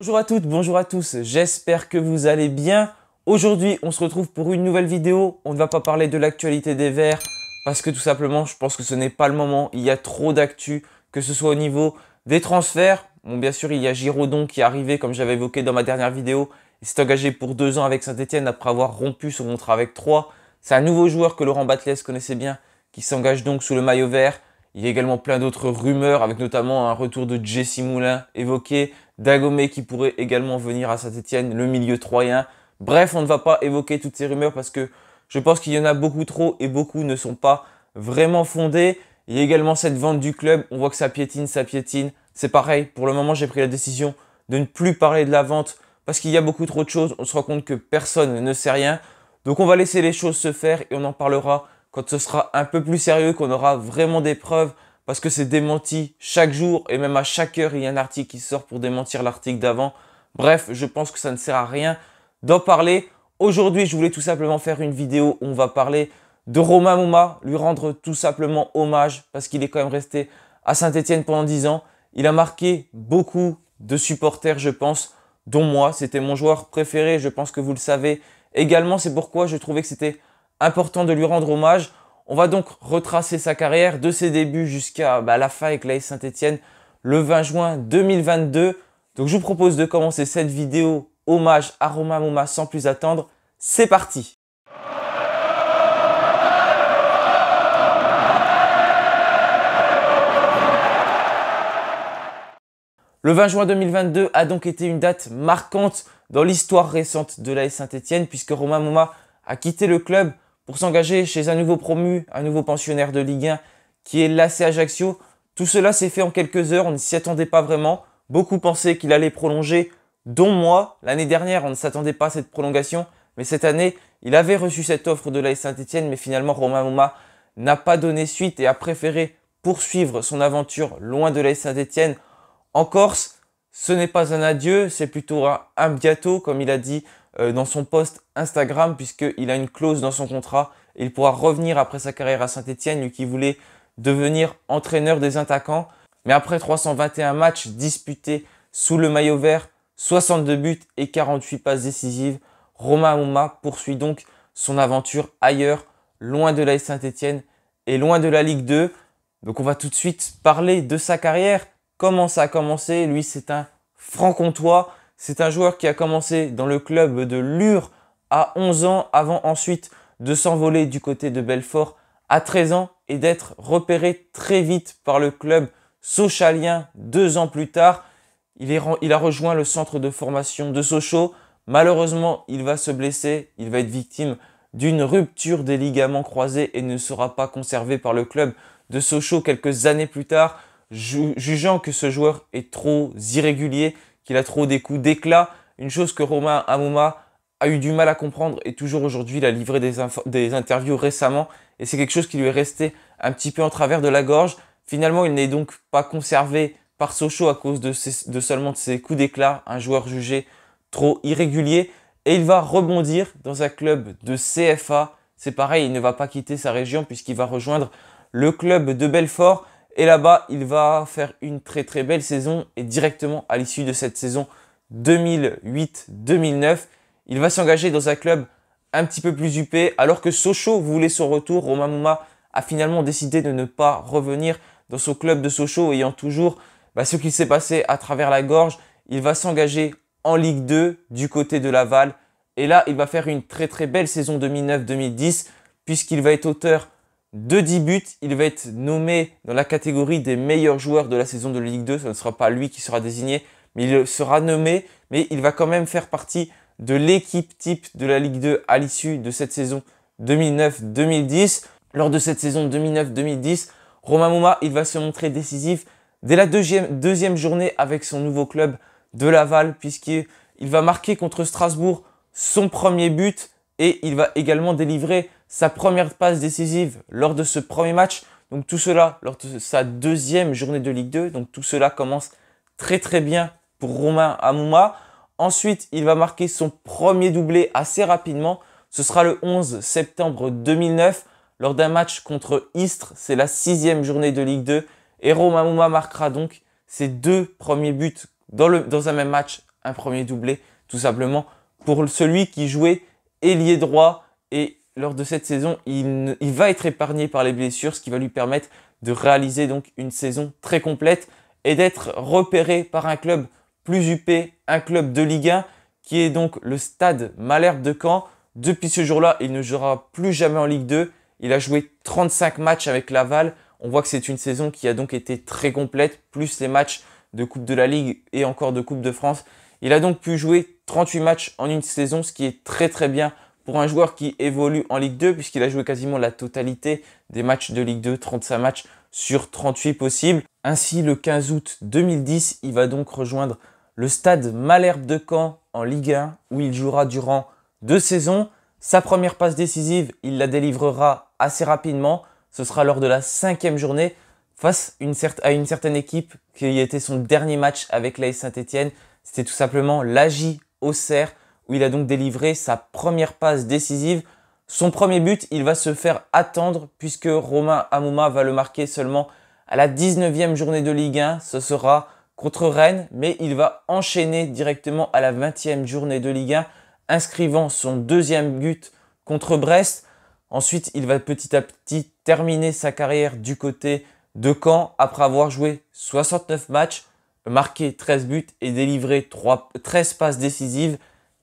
Bonjour à toutes, bonjour à tous, j'espère que vous allez bien. Aujourd'hui, on se retrouve pour une nouvelle vidéo. On ne va pas parler de l'actualité des Verts parce que tout simplement, je pense que ce n'est pas le moment. Il y a trop d'actu, que ce soit au niveau des transferts. Bon, bien sûr, il y a Giraudon qui est arrivé, comme j'avais évoqué dans ma dernière vidéo. Il s'est engagé pour deux ans avec Saint-Etienne après avoir rompu son contrat avec Troyes. C'est un nouveau joueur que Laurent Batles connaissait bien qui s'engage donc sous le maillot vert. Il y a également plein d'autres rumeurs, avec notamment un retour de Jesse Moulin évoqué, Dagomé qui pourrait également venir à Saint-Etienne, le milieu troyen. Bref, on ne va pas évoquer toutes ces rumeurs parce que je pense qu'il y en a beaucoup trop et beaucoup ne sont pas vraiment fondées. Il y a également cette vente du club, on voit que ça piétine, ça piétine. C'est pareil, pour le moment j'ai pris la décision de ne plus parler de la vente parce qu'il y a beaucoup trop de choses, on se rend compte que personne ne sait rien. Donc on va laisser les choses se faire et on en parlera quand ce sera un peu plus sérieux, qu'on aura vraiment des preuves, parce que c'est démenti chaque jour et même à chaque heure, il y a un article qui sort pour démentir l'article d'avant. Bref, je pense que ça ne sert à rien d'en parler. Aujourd'hui, je voulais tout simplement faire une vidéo où on va parler de Romain Mouma, lui rendre tout simplement hommage parce qu'il est quand même resté à Saint-Etienne pendant 10 ans. Il a marqué beaucoup de supporters, je pense, dont moi. C'était mon joueur préféré, je pense que vous le savez. Également, c'est pourquoi je trouvais que c'était important de lui rendre hommage. On va donc retracer sa carrière de ses débuts jusqu'à bah, la fin avec l'AS Saint-Etienne le 20 juin 2022. Donc je vous propose de commencer cette vidéo hommage à Romain Mouma sans plus attendre. C'est parti Le 20 juin 2022 a donc été une date marquante dans l'histoire récente de l'AS Saint-Etienne puisque Romain Mouma a quitté le club pour s'engager chez un nouveau promu, un nouveau pensionnaire de Ligue 1 qui est l'AC Ajaccio. Tout cela s'est fait en quelques heures, on ne s'y attendait pas vraiment. Beaucoup pensaient qu'il allait prolonger, dont moi. L'année dernière, on ne s'attendait pas à cette prolongation, mais cette année, il avait reçu cette offre de l'AS Saint-Etienne, mais finalement Romain Mouma n'a pas donné suite et a préféré poursuivre son aventure loin de l'AS Saint-Etienne en Corse. Ce n'est pas un adieu, c'est plutôt un, un bientôt, comme il a dit euh, dans son post Instagram puisqu'il a une clause dans son contrat. Et il pourra revenir après sa carrière à Saint-Etienne, lui qui voulait devenir entraîneur des attaquants. Mais après 321 matchs disputés sous le maillot vert, 62 buts et 48 passes décisives, Romain Mouma poursuit donc son aventure ailleurs, loin de la Saint-Etienne et loin de la Ligue 2. Donc on va tout de suite parler de sa carrière, comment ça a commencé. Lui, c'est un franc-comtois c'est un joueur qui a commencé dans le club de Lure à 11 ans avant ensuite de s'envoler du côté de Belfort à 13 ans et d'être repéré très vite par le club sochalien deux ans plus tard. Il, a rejoint le centre de formation de Sochaux. Malheureusement, il va se blesser, il va être victime d'une rupture des ligaments croisés et ne sera pas conservé par le club de Sochaux quelques années plus tard, jugeant que ce joueur est trop irrégulier, il a trop des coups d'éclat. Une chose que Romain Amouma a eu du mal à comprendre et toujours aujourd'hui, il a livré des, des interviews récemment et c'est quelque chose qui lui est resté un petit peu en travers de la gorge. Finalement, il n'est donc pas conservé par Sochaux à cause de, de seulement de ses coups d'éclat, un joueur jugé trop irrégulier et il va rebondir dans un club de CFA. C'est pareil, il ne va pas quitter sa région puisqu'il va rejoindre le club de Belfort et là-bas, il va faire une très très belle saison. Et directement à l'issue de cette saison 2008-2009, il va s'engager dans un club un petit peu plus huppé. Alors que Sochaux voulait son retour, Romain Mouma a finalement décidé de ne pas revenir dans son club de Sochaux, ayant toujours bah, ce qu'il s'est passé à travers la gorge. Il va s'engager en Ligue 2 du côté de Laval. Et là, il va faire une très très belle saison 2009-2010, puisqu'il va être auteur de 10 buts. Il va être nommé dans la catégorie des meilleurs joueurs de la saison de Ligue 2. Ce ne sera pas lui qui sera désigné, mais il sera nommé. Mais il va quand même faire partie de l'équipe type de la Ligue 2 à l'issue de cette saison 2009-2010. Lors de cette saison 2009-2010, Romain Mouma, il va se montrer décisif dès la deuxième, deuxième journée avec son nouveau club de Laval, puisqu'il va marquer contre Strasbourg son premier but et il va également délivrer sa première passe décisive lors de ce premier match. Donc tout cela lors de sa deuxième journée de Ligue 2. Donc tout cela commence très très bien pour Romain Amouma. Ensuite, il va marquer son premier doublé assez rapidement. Ce sera le 11 septembre 2009 lors d'un match contre Istres. C'est la sixième journée de Ligue 2. Et Romain Amouma marquera donc ses deux premiers buts dans, le, dans un même match. Un premier doublé tout simplement pour celui qui jouait ailier droit et lors de cette saison, il, va être épargné par les blessures, ce qui va lui permettre de réaliser donc une saison très complète et d'être repéré par un club plus UP, un club de Ligue 1, qui est donc le stade Malherbe de Caen. Depuis ce jour-là, il ne jouera plus jamais en Ligue 2. Il a joué 35 matchs avec Laval. On voit que c'est une saison qui a donc été très complète, plus les matchs de Coupe de la Ligue et encore de Coupe de France. Il a donc pu jouer 38 matchs en une saison, ce qui est très très bien pour un joueur qui évolue en Ligue 2 puisqu'il a joué quasiment la totalité des matchs de Ligue 2, 35 matchs sur 38 possibles. Ainsi, le 15 août 2010, il va donc rejoindre le stade Malherbe de Caen en Ligue 1 où il jouera durant deux saisons. Sa première passe décisive, il la délivrera assez rapidement. Ce sera lors de la cinquième journée face à une certaine équipe qui était son dernier match avec l'AS Saint-Etienne. C'était tout simplement l'AJ Auxerre où il a donc délivré sa première passe décisive. Son premier but, il va se faire attendre puisque Romain Amouma va le marquer seulement à la 19e journée de Ligue 1. Ce sera contre Rennes, mais il va enchaîner directement à la 20e journée de Ligue 1, inscrivant son deuxième but contre Brest. Ensuite, il va petit à petit terminer sa carrière du côté de Caen après avoir joué 69 matchs, marqué 13 buts et délivré 13 passes décisives.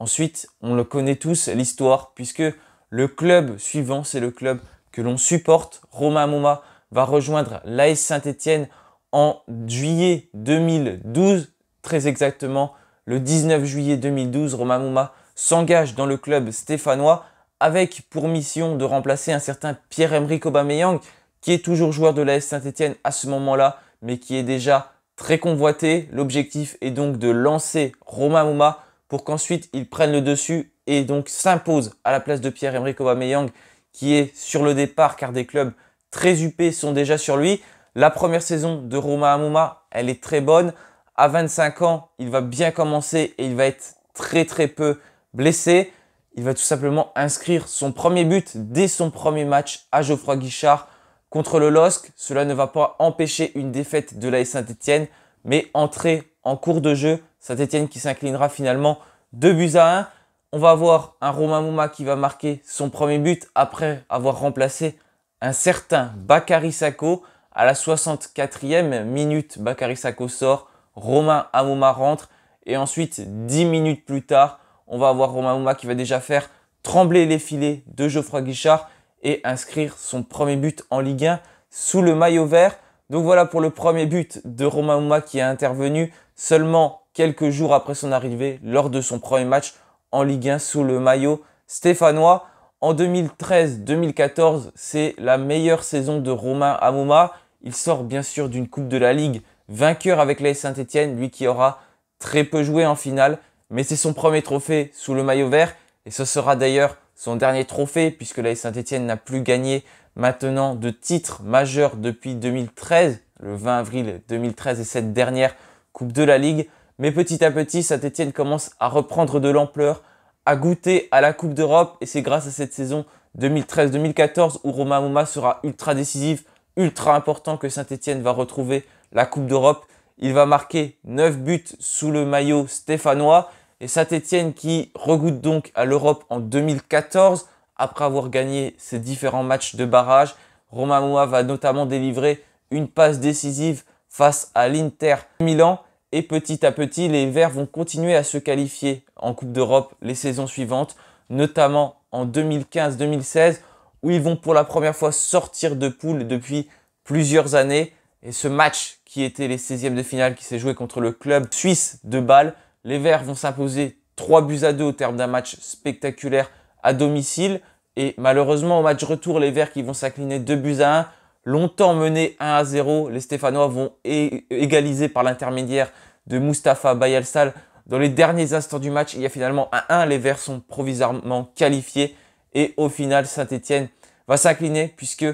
Ensuite, on le connaît tous, l'histoire, puisque le club suivant, c'est le club que l'on supporte. Romain Mouma va rejoindre l'AS Saint-Étienne en juillet 2012, très exactement le 19 juillet 2012, Romain Mouma s'engage dans le club stéphanois avec pour mission de remplacer un certain Pierre-Emerick Aubameyang qui est toujours joueur de l'AS Saint-Étienne à ce moment-là, mais qui est déjà très convoité. L'objectif est donc de lancer Romain Mouma pour qu'ensuite il prenne le dessus et donc s'impose à la place de Pierre-Emerick Aubameyang qui est sur le départ car des clubs très huppés sont déjà sur lui. La première saison de Roma Amouma, elle est très bonne. À 25 ans, il va bien commencer et il va être très très peu blessé. Il va tout simplement inscrire son premier but dès son premier match à Geoffroy Guichard contre le LOSC. Cela ne va pas empêcher une défaite de l'AS Saint-Etienne, mais entrer en cours de jeu saint étienne qui s'inclinera finalement 2 buts à 1. On va avoir un Romain Mouma qui va marquer son premier but après avoir remplacé un certain Bakary Sako. À la 64e minute, Bakary sort, Romain Amouma rentre. Et ensuite, 10 minutes plus tard, on va avoir Romain Mouma qui va déjà faire trembler les filets de Geoffroy Guichard et inscrire son premier but en Ligue 1 sous le maillot vert. Donc voilà pour le premier but de Romain Mouma qui a intervenu seulement quelques jours après son arrivée lors de son premier match en Ligue 1 sous le maillot stéphanois. En 2013-2014, c'est la meilleure saison de Romain Amouma. Il sort bien sûr d'une Coupe de la Ligue, vainqueur avec l'AS Saint-Etienne, lui qui aura très peu joué en finale, mais c'est son premier trophée sous le maillot vert, et ce sera d'ailleurs son dernier trophée, puisque l'AS Saint-Etienne n'a plus gagné maintenant de titre majeur depuis 2013, le 20 avril 2013 et cette dernière Coupe de la Ligue. Mais petit à petit, Saint-Etienne commence à reprendre de l'ampleur, à goûter à la Coupe d'Europe, et c'est grâce à cette saison 2013-2014 où Romain Mouma sera ultra décisif, ultra important que Saint-Etienne va retrouver la Coupe d'Europe. Il va marquer 9 buts sous le maillot stéphanois, et Saint-Etienne qui regoute donc à l'Europe en 2014, après avoir gagné ses différents matchs de barrage, Romain Mouma va notamment délivrer une passe décisive face à l'Inter Milan, et petit à petit, les Verts vont continuer à se qualifier en Coupe d'Europe les saisons suivantes, notamment en 2015-2016, où ils vont pour la première fois sortir de poule depuis plusieurs années. Et ce match qui était les 16e de finale qui s'est joué contre le club suisse de Bâle, les Verts vont s'imposer 3 buts à 2 au terme d'un match spectaculaire à domicile. Et malheureusement, au match retour, les Verts qui vont s'incliner 2 buts à 1 longtemps mené 1 à 0. Les Stéphanois vont égaliser par l'intermédiaire de Mustapha Bayelsal. Dans les derniers instants du match, il y a finalement un 1. Les Verts sont provisoirement qualifiés. Et au final, Saint-Etienne va s'incliner puisque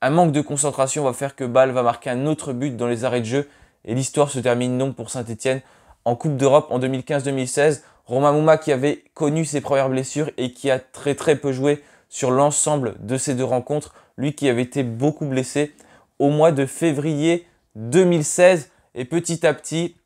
un manque de concentration va faire que Bâle va marquer un autre but dans les arrêts de jeu. Et l'histoire se termine donc pour Saint-Etienne en Coupe d'Europe en 2015-2016. Romain Mouma qui avait connu ses premières blessures et qui a très très peu joué sur l'ensemble de ces deux rencontres lui qui avait été beaucoup blessé au mois de février 2016. Et petit à petit,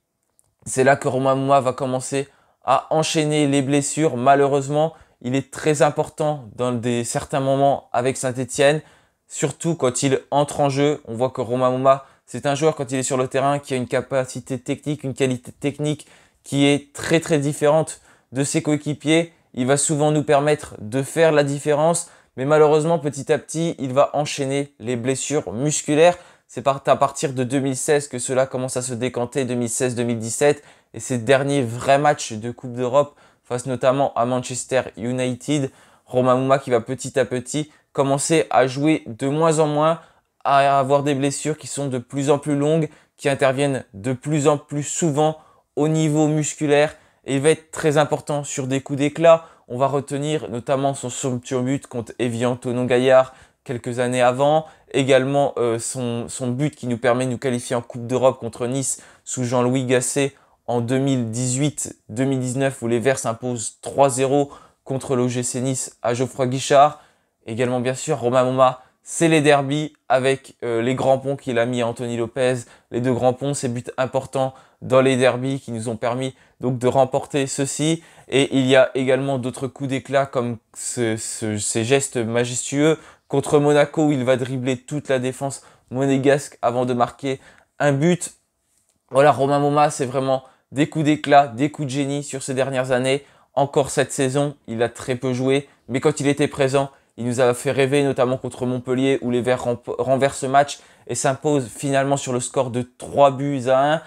c'est là que Romain Mouma va commencer à enchaîner les blessures. Malheureusement, il est très important dans des, certains moments avec Saint-Etienne, surtout quand il entre en jeu. On voit que Romain Mouma, c'est un joueur quand il est sur le terrain qui a une capacité technique, une qualité technique qui est très très différente de ses coéquipiers. Il va souvent nous permettre de faire la différence. Mais malheureusement, petit à petit, il va enchaîner les blessures musculaires. C'est à partir de 2016 que cela commence à se décanter, 2016-2017. Et ses derniers vrais matchs de Coupe d'Europe, face notamment à Manchester United, Romain Mouma qui va petit à petit commencer à jouer de moins en moins, à avoir des blessures qui sont de plus en plus longues, qui interviennent de plus en plus souvent au niveau musculaire. Et va être très important sur des coups d'éclat on va retenir notamment son somptueux but contre Evian Tonon Gaillard quelques années avant, également euh, son, but qui nous permet de nous qualifier en Coupe d'Europe contre Nice sous Jean-Louis Gasset en 2018-2019 où les Verts s'imposent 3-0 contre l'OGC Nice à Geoffroy Guichard. Également bien sûr Romain Moma, c'est les derbies avec euh, les grands ponts qu'il a mis à Anthony Lopez, les deux grands ponts, ces buts importants dans les derbies qui nous ont permis donc de remporter ceci. Et il y a également d'autres coups d'éclat comme ces gestes majestueux contre Monaco où il va dribbler toute la défense monégasque avant de marquer un but. Voilà, Romain Moma, c'est vraiment des coups d'éclat, des coups de génie sur ces dernières années. Encore cette saison, il a très peu joué, mais quand il était présent, il nous a fait rêver, notamment contre Montpellier, où les Verts renversent ce match et s'imposent finalement sur le score de 3 buts à 1.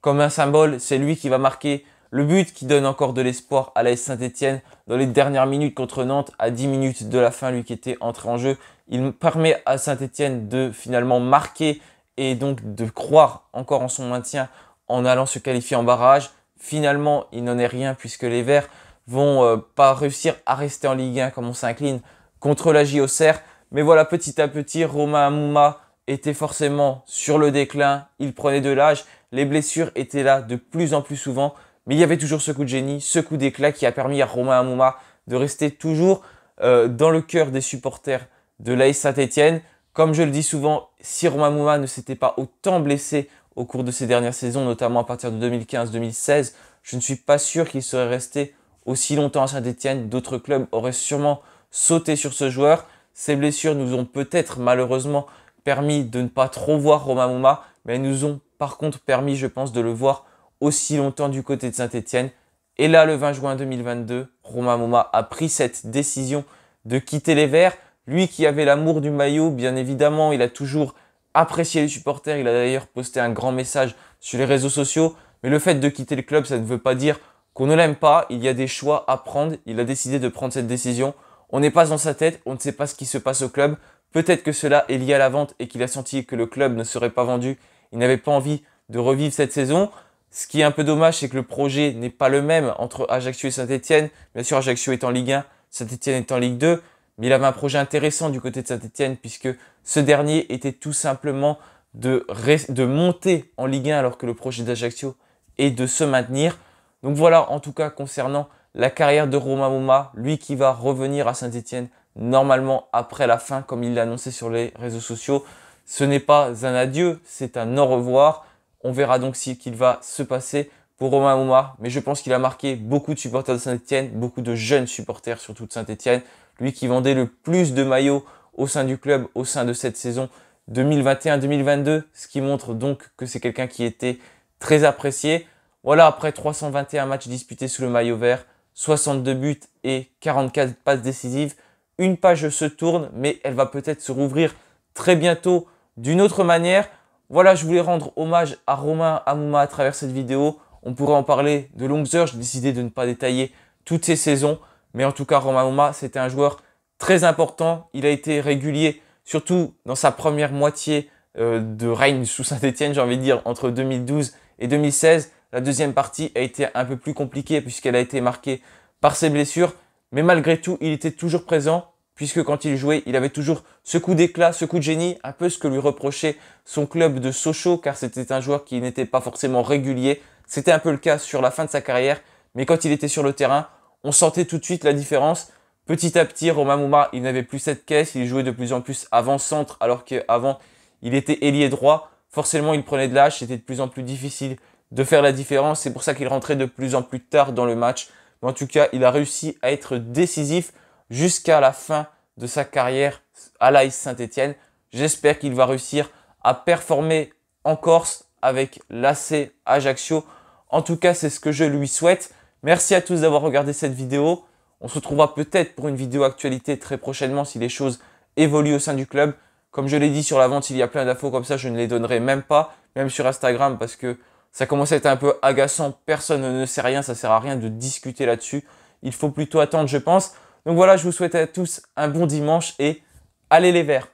Comme un symbole, c'est lui qui va marquer le but qui donne encore de l'espoir à l'AS Saint-Etienne dans les dernières minutes contre Nantes, à 10 minutes de la fin, lui qui était entré en jeu, il permet à Saint-Etienne de finalement marquer et donc de croire encore en son maintien en allant se qualifier en barrage. Finalement, il n'en est rien puisque les Verts vont euh, pas réussir à rester en Ligue 1 comme on s'incline contre la JOCR. Mais voilà, petit à petit, Romain Amouma était forcément sur le déclin, il prenait de l'âge, les blessures étaient là de plus en plus souvent mais il y avait toujours ce coup de génie, ce coup d'éclat qui a permis à Romain Amouma de rester toujours euh, dans le cœur des supporters de l'AS Saint-Etienne. Comme je le dis souvent, si Romain Amouma ne s'était pas autant blessé au cours de ces dernières saisons, notamment à partir de 2015-2016, je ne suis pas sûr qu'il serait resté aussi longtemps à Saint-Etienne. D'autres clubs auraient sûrement sauté sur ce joueur. Ces blessures nous ont peut-être malheureusement permis de ne pas trop voir Romain Mouma, mais elles nous ont par contre permis, je pense, de le voir aussi longtemps du côté de Saint-Etienne. Et là, le 20 juin 2022, Romain Moma a pris cette décision de quitter les Verts. Lui qui avait l'amour du maillot, bien évidemment, il a toujours apprécié les supporters. Il a d'ailleurs posté un grand message sur les réseaux sociaux. Mais le fait de quitter le club, ça ne veut pas dire qu'on ne l'aime pas. Il y a des choix à prendre. Il a décidé de prendre cette décision. On n'est pas dans sa tête. On ne sait pas ce qui se passe au club. Peut-être que cela est lié à la vente et qu'il a senti que le club ne serait pas vendu. Il n'avait pas envie de revivre cette saison. Ce qui est un peu dommage, c'est que le projet n'est pas le même entre Ajaccio et Saint-Etienne. Bien sûr, Ajaccio est en Ligue 1, Saint-Etienne est en Ligue 2, mais il avait un projet intéressant du côté de Saint-Etienne, puisque ce dernier était tout simplement de, monter en Ligue 1 alors que le projet d'Ajaccio est de se maintenir. Donc voilà, en tout cas, concernant la carrière de Romain Mouma, lui qui va revenir à Saint-Etienne normalement après la fin, comme il l'a annoncé sur les réseaux sociaux. Ce n'est pas un adieu, c'est un au revoir. On verra donc ce qu'il va se passer pour Romain Mouma, mais je pense qu'il a marqué beaucoup de supporters de Saint-Etienne, beaucoup de jeunes supporters surtout de Saint-Etienne. Lui qui vendait le plus de maillots au sein du club au sein de cette saison 2021-2022, ce qui montre donc que c'est quelqu'un qui était très apprécié. Voilà, après 321 matchs disputés sous le maillot vert, 62 buts et 44 passes décisives, une page se tourne, mais elle va peut-être se rouvrir très bientôt d'une autre manière. Voilà, je voulais rendre hommage à Romain Amouma à travers cette vidéo. On pourrait en parler de longues heures. J'ai décidé de ne pas détailler toutes ses saisons. Mais en tout cas, Romain Amouma, c'était un joueur très important. Il a été régulier, surtout dans sa première moitié euh, de règne sous Saint-Etienne, j'ai envie de dire, entre 2012 et 2016. La deuxième partie a été un peu plus compliquée puisqu'elle a été marquée par ses blessures. Mais malgré tout, il était toujours présent puisque quand il jouait, il avait toujours ce coup d'éclat, ce coup de génie, un peu ce que lui reprochait son club de Sochaux, car c'était un joueur qui n'était pas forcément régulier. C'était un peu le cas sur la fin de sa carrière, mais quand il était sur le terrain, on sentait tout de suite la différence. Petit à petit, Romain Mouma, il n'avait plus cette caisse, il jouait de plus en plus avant-centre, alors qu'avant, il était ailier droit. Forcément, il prenait de l'âge, c'était de plus en plus difficile de faire la différence. C'est pour ça qu'il rentrait de plus en plus tard dans le match. Mais en tout cas, il a réussi à être décisif jusqu'à la fin de sa carrière à l'Aïs Saint-Etienne. J'espère qu'il va réussir à performer en Corse avec l'AC Ajaccio. En tout cas, c'est ce que je lui souhaite. Merci à tous d'avoir regardé cette vidéo. On se retrouvera peut-être pour une vidéo actualité très prochainement si les choses évoluent au sein du club. Comme je l'ai dit sur la vente, il y a plein d'infos comme ça, je ne les donnerai même pas, même sur Instagram, parce que ça commence à être un peu agaçant. Personne ne sait rien, ça sert à rien de discuter là-dessus. Il faut plutôt attendre, je pense. Donc voilà, je vous souhaite à tous un bon dimanche et allez les verts